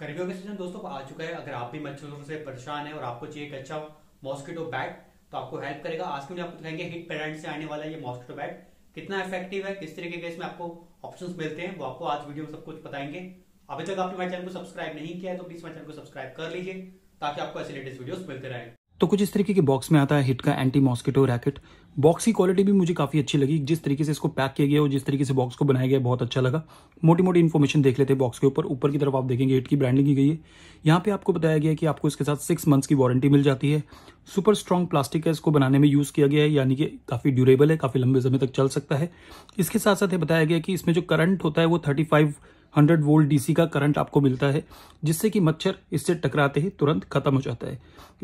गर्मियों के सीजन दोस्तों आ चुका है अगर आप भी मच्छरों से परेशान है और आपको चाहिए एक अच्छा मॉस्किटो बैट तो आपको हेल्प करेगा आज के आपको दिखाएंगे हिट पेरेंट से आने वाला ये मॉस्किटो बैट कितना इफेक्टिव है किस तरीके के इसमें आपको ऑप्शन मिलते हैं वो आपको आज वीडियो में सब कुछ बताएंगे अभी तक आपने हमारे चैनल को सब्सक्राइब नहीं किया है तो प्लीज हमारे चैनल को सब्सक्राइब कर लीजिए ताकि आपको ऐसे लेटेस्ट वीडियो मिलते रहे तो कुछ इस तरीके के बॉक्स में आता है हिट का एंटी मॉस्किटो रैकेट बॉक्स की क्वालिटी भी मुझे काफ़ी अच्छी लगी जिस तरीके से इसको पैक किया गया और जिस तरीके से बॉक्स को बनाया गया बहुत अच्छा लगा मोटी मोटी इन्फॉर्मेशन देख लेते हैं बॉक्स के ऊपर ऊपर की तरफ आप देखेंगे हिट की ब्रांडिंग की गई है यहाँ पे आपको बताया गया कि आपको इसके साथ सिक्स मंथ्स की वारंटी मिल जाती है सुपर स्ट्रॉन्ग प्लास्टिक है इसको बनाने में यूज़ किया गया है यानी कि काफ़ी ड्यूरेबल है काफ़ी लंबे समय तक चल सकता है इसके साथ साथ ये बताया गया कि इसमें जो करंट होता है वो थर्टी फाइव 100 वोल्ट डीसी का करंट आपको मिलता है जिससे कि मच्छर इससे टकराते ही तुरंत खत्म हो जाता है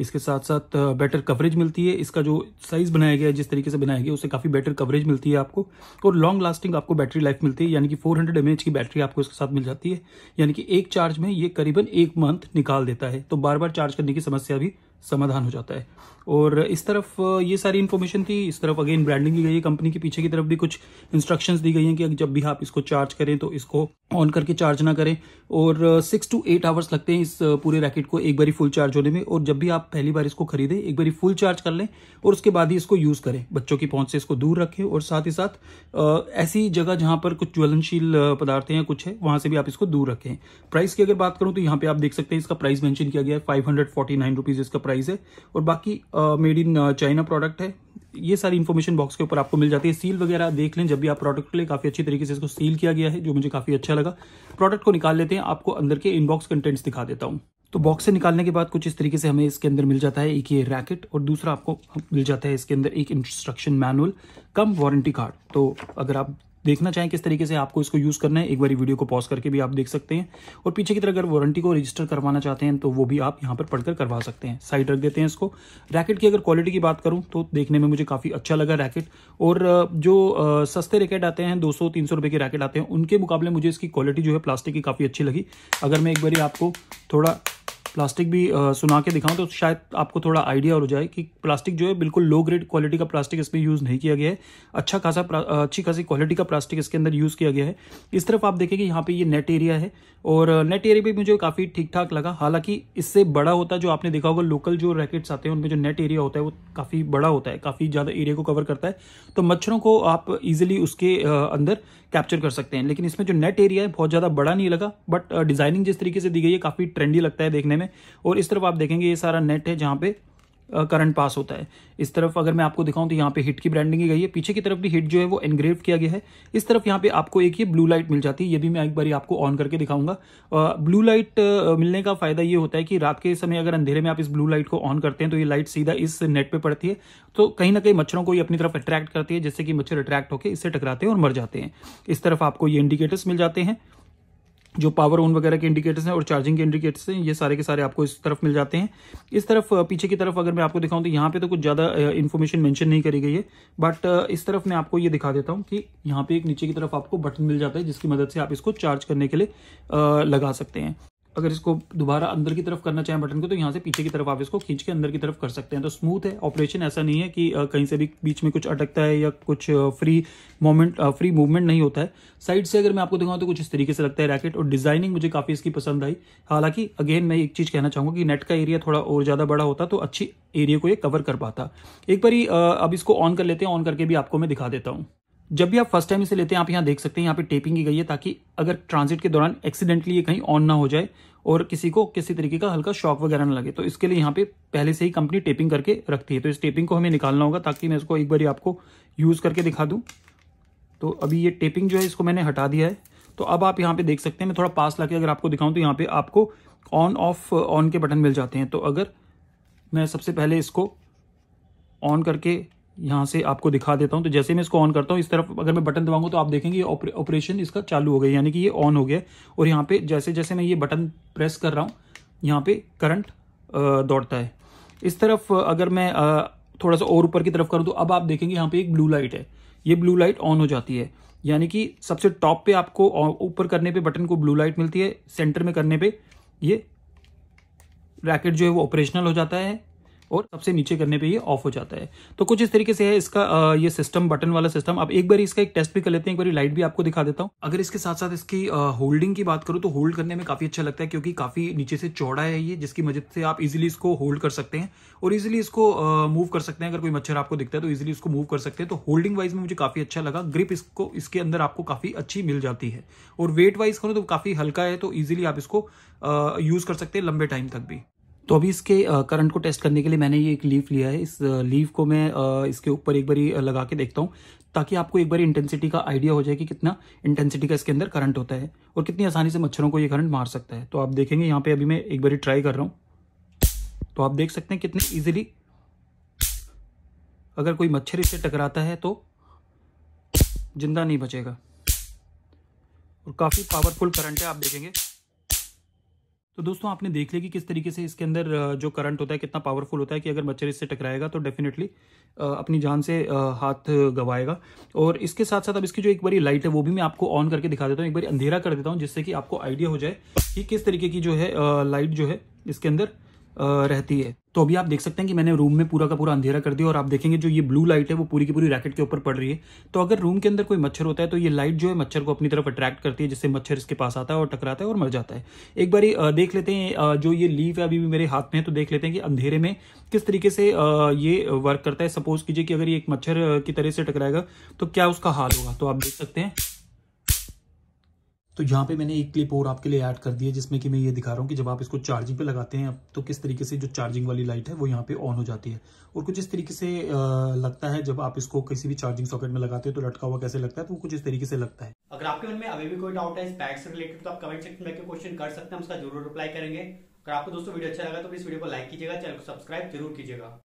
इसके साथ साथ बेटर कवरेज मिलती है इसका जो साइज बनाया गया है जिस तरीके से बनाया गया उससे काफ़ी बेटर कवरेज मिलती है आपको और लॉन्ग लास्टिंग आपको बैटरी लाइफ मिलती है यानी कि फोर हंड्रेड की बैटरी आपको इसके साथ मिल जाती है यानी कि एक चार्ज में ये करीबन एक मंथ निकाल देता है तो बार बार चार्ज करने की समस्या भी समाधान हो जाता है और इस तरफ ये सारी इन्फॉर्मेशन थी इस तरफ अगेन ब्रांडिंग की गई है कंपनी के पीछे की तरफ भी कुछ इंस्ट्रक्शंस दी गई हैं कि जब भी आप इसको चार्ज करें तो इसको ऑन करके चार्ज ना करें और सिक्स टू एट आवर्स लगते हैं इस पूरे रैकेट को एक बारी फुल चार्ज होने में और जब भी आप पहली बार इसको खरीदें एक बारी फुल चार्ज कर लें और उसके बाद ही इसको यूज़ करें बच्चों की पहुँच से इसको दूर रखें और साथ ही साथ ऐसी जगह जहाँ पर कुछ ज्वलनशील पदार्थ हैं कुछ है वहाँ से भी आप इसको दूर रखें प्राइस की अगर बात करूँ तो यहाँ पर आप देख सकते हैं इसका प्राइस मैंशन किया गया है five hundred forty nine rupees इसका प्राइस है और बाकी मेड इन चाइना प्रोडक्ट है ये सारी इन्फॉर्मेशन बॉक्स के ऊपर आपको मिल जाती है सील वगैरह देख लें जब भी आप प्रोडक्ट ले काफ़ी अच्छी तरीके से इसको सील किया गया है जो मुझे काफ़ी अच्छा लगा प्रोडक्ट को निकाल लेते हैं आपको अंदर के इनबॉक्स कंटेंट्स दिखा देता हूं तो बॉक्स से निकालने के बाद कुछ इस तरीके से हमें इसके अंदर मिल जाता है एक ये रैकेट और दूसरा आपको मिल जाता है इसके अंदर एक instruction manual cum warranty card तो अगर आप देखना चाहें किस तरीके से आपको इसको यूज़ करना है एक बार वीडियो को पॉज करके भी आप देख सकते हैं और पीछे की तरह अगर वारंटी को रजिस्टर करवाना चाहते हैं तो वो भी आप यहाँ पर पढ़कर करवा सकते हैं साइड रख देते हैं इसको रैकेट की अगर क्वालिटी की बात करूँ तो देखने में मुझे काफ़ी अच्छा लगा रैकेट और जो सस्ते रैकेट आते हैं दो सौ तीन सौ रुपए के रैकेट आते हैं उनके मुकाबले मुझे इसकी क्वालिटी जो है प्लास्टिक की काफ़ी अच्छी लगी अगर मैं एक बार आपको थोड़ा प्लास्टिक भी आ, सुना के दिखाऊं तो शायद आपको थोड़ा आइडिया हो जाए कि प्लास्टिक जो है बिल्कुल लो ग्रेड क्वालिटी का प्लास्टिक इसमें यूज़ नहीं किया गया है अच्छा खासा अच्छी खासी क्वालिटी का प्लास्टिक इसके अंदर यूज़ किया गया है इस तरफ आप देखेंगे यहाँ पे ये नेट एरिया है और नेट एरिया भी मुझे काफ़ी ठीक ठाक लगा हालांकि इससे बड़ा होता है जो आपने देखा होगा लोकल जो रैकेट्स आते हैं उनमें जो नेट एरिया होता है वो काफ़ी बड़ा होता है काफ़ी ज़्यादा एरिया को कवर करता है तो मच्छरों को आप इजिली उसके अंदर कैप्चर कर सकते हैं लेकिन इसमें जो नेट एरिया है बहुत ज़्यादा बड़ा नहीं लगा बट डिज़ाइनिंग जिस तरीके से दी गई है काफ़ी ट्रेंडी लगता है देखने में है और इस तरफ आप देखेंगे ये सारा नेट है जहाँ पे करंट पास होता है इस तरफ अगर मैं आपको दिखाऊं तो यहाँ पे हिट की ब्रांडिंग ही गई है पीछे की तरफ भी हिट जो है वो एनग्रेव किया गया है इस तरफ यहाँ पे आपको एक ये ब्लू लाइट मिल जाती है ये भी मैं एक बार आपको ऑन करके दिखाऊंगा ब्लू लाइट मिलने का फायदा ये होता है कि रात के समय अगर अंधेरे में आप इस ब्लू लाइट को ऑन करते हैं तो ये लाइट सीधा इस नेट पर पड़ती है तो कहीं ना कहीं मच्छरों को ये अपनी तरफ अट्रैक्ट करती है जिससे कि मच्छर अट्रैक्ट होकर इससे टकराते हैं और मर जाते हैं इस तरफ आपको ये इंडिकेटर्स मिल जाते हैं जो पावर ऑन वगैरह के इंडिकेटर्स हैं और चार्जिंग के इंडिकेटर्स हैं ये सारे के सारे आपको इस तरफ मिल जाते हैं इस तरफ पीछे की तरफ अगर मैं आपको दिखाऊं तो यहाँ पे तो कुछ ज़्यादा इन्फॉर्मेशन मेंशन नहीं करी गई है बट इस तरफ मैं आपको ये दिखा देता हूँ कि यहाँ पे एक नीचे की तरफ आपको बटन मिल जाता है जिसकी मदद से आप इसको चार्ज करने के लिए लगा सकते हैं अगर इसको दोबारा अंदर की तरफ करना चाहें बटन को तो यहाँ से पीछे की तरफ आप इसको खींच के अंदर की तरफ कर सकते हैं तो स्मूथ है ऑपरेशन ऐसा नहीं है कि कहीं से भी बीच में कुछ अटकता है या कुछ फ्री मोमेंट फ्री मूवमेंट नहीं होता है साइड से अगर मैं आपको दिखाऊँ तो कुछ इस तरीके से लगता है रैकेट और डिजाइनिंग मुझे काफ़ी इसकी पसंद आई हालांकि अगेन मैं एक चीज़ कहना चाहूंगा कि नेट का एरिया थोड़ा और ज़्यादा बड़ा होता तो अच्छी एरिया को ये कवर कर पाता एक बार अब इसको ऑन कर लेते हैं ऑन करके भी आपको मैं दिखा देता हूँ जब भी आप फर्स्ट टाइम इसे लेते हैं आप यहाँ देख सकते हैं यहाँ पे टेपिंग की गई है ताकि अगर ट्रांजिट के दौरान एक्सीडेंटली ये कहीं ऑन ना हो जाए और किसी को किसी तरीके का हल्का शॉक वगैरह ना लगे तो इसके लिए यहाँ पे पहले से ही कंपनी टेपिंग करके रखती है तो इस टेपिंग को हमें निकालना होगा ताकि मैं इसको एक बार आपको यूज़ करके दिखा दूँ तो अभी ये टेपिंग जो है इसको मैंने हटा दिया है तो अब आप यहाँ पे देख सकते हैं मैं थोड़ा पास ला अगर आपको दिखाऊँ तो यहाँ पे आपको ऑन ऑफ ऑन के बटन मिल जाते हैं तो अगर मैं सबसे पहले इसको ऑन करके यहाँ से आपको दिखा देता हूँ तो जैसे मैं इसको ऑन करता हूँ इस तरफ अगर मैं बटन दबाऊंगा तो आप देखेंगे ऑपरेशन इसका चालू हो गया यानी कि ये ऑन हो गया और यहाँ पे जैसे जैसे मैं ये बटन प्रेस कर रहा हूँ यहाँ पे करंट दौड़ता है इस तरफ अगर मैं थोड़ा सा और ऊपर की तरफ करूँ तो अब आप देखेंगे यहाँ पे एक ब्लू लाइट है ये ब्लू लाइट ऑन हो जाती है यानी कि सबसे टॉप पे आपको ऊपर करने पर बटन को ब्लू लाइट मिलती है सेंटर में करने पर ये रैकेट जो है वो ऑपरेशनल हो जाता है और सबसे नीचे करने पे ये ऑफ हो जाता है तो कुछ इस तरीके से है इसका आ, ये सिस्टम बटन वाला सिस्टम आप एक बार इसका एक टेस्ट भी कर लेते हैं एक बार लाइट भी आपको दिखा देता हूँ अगर इसके साथ साथ इसकी आ, होल्डिंग की बात करूँ तो होल्ड करने में काफी अच्छा लगता है क्योंकि काफी नीचे से चौड़ा है ये जिसकी मदद से आप इजिली इसको होल्ड कर सकते हैं और इजिली इसको मूव कर सकते हैं अगर कोई मच्छर आपको दिखता है तो इजिली इसको मूव कर सकते हैं तो होल्डिंग वाइज में मुझे काफी अच्छा लगा ग्रिप इसको इसके अंदर आपको काफी अच्छी मिल जाती है और वेट वाइज करो तो काफी हल्का है तो इजिली आप इसको यूज कर सकते हैं लंबे टाइम तक भी तो अभी इसके करंट को टेस्ट करने के लिए मैंने ये एक लीफ लिया है इस लीव को मैं इसके ऊपर एक बारी लगा के देखता हूँ ताकि आपको एक बार इंटेंसिटी का आइडिया हो जाए कि कितना इंटेंसिटी का इसके अंदर करंट होता है और कितनी आसानी से मच्छरों को ये करंट मार सकता है तो आप देखेंगे यहाँ पे अभी मैं एक बार ट्राई कर रहा हूँ तो आप देख सकते हैं कितने ईजिली अगर कोई मच्छर इससे टकराता है तो जिंदा नहीं बचेगा और काफ़ी पावरफुल करंट है आप देखेंगे तो दोस्तों आपने देख लिया कि किस तरीके से इसके अंदर जो करंट होता है कितना पावरफुल होता है कि अगर मच्छर इससे टकराएगा तो डेफिनेटली अपनी जान से हाथ गवाएगा और इसके साथ साथ अब इसकी जो एक बारी लाइट है वो भी मैं आपको ऑन करके दिखा देता हूँ एक बार अंधेरा कर देता हूँ जिससे कि आपको आइडिया हो जाए कि किस तरीके की जो है लाइट जो है इसके अंदर रहती है तो अभी आप देख सकते हैं कि मैंने रूम में पूरा का पूरा अंधेरा कर दिया और आप देखेंगे जो ये ब्लू लाइट है वो पूरी की पूरी रैकेट के ऊपर पड़ रही है तो अगर रूम के अंदर कोई मच्छर होता है तो ये लाइट जो है मच्छर को अपनी तरफ अट्रैक्ट करती है जिससे मच्छर इसके पास आता है और टकराता है और मर जाता है एक बार देख लेते हैं जो ये लीव है अभी भी मेरे हाथ में है तो देख लेते हैं कि अंधेरे में किस तरीके से ये वर्क करता है सपोज कीजिए कि अगर ये एक मच्छर की तरह से टकराएगा तो क्या उसका हाल होगा तो आप देख सकते हैं तो यहाँ पे मैंने एक क्लिप और आपके लिए ऐड कर दी है जिसमें कि मैं ये दिखा रहा हूँ कि जब आप इसको चार्जिंग पे लगाते हैं तो किस तरीके से जो चार्जिंग वाली लाइट है वो यहाँ पे ऑन हो जाती है और कुछ इस तरीके से लगता है जब आप इसको किसी भी चार्जिंग सॉकेट में लगाते हैं तो लटका हुआ कैसे लगता है तो कुछ इस तरीके से लगता है अगर आपके मन में अभी भी कोई डाउट है इस बैग से रिलेटेड तो आप कमेंट सेक्शन में क्वेश्चन कर सकते हैं उसका जरूर रिप्लाई करेंगे अगर आपको दोस्तों वीडियो अच्छा लगा तो इस वीडियो को लाइक कीजिएगा चैनल को सब्सक्राइब जरूर कीजिएगा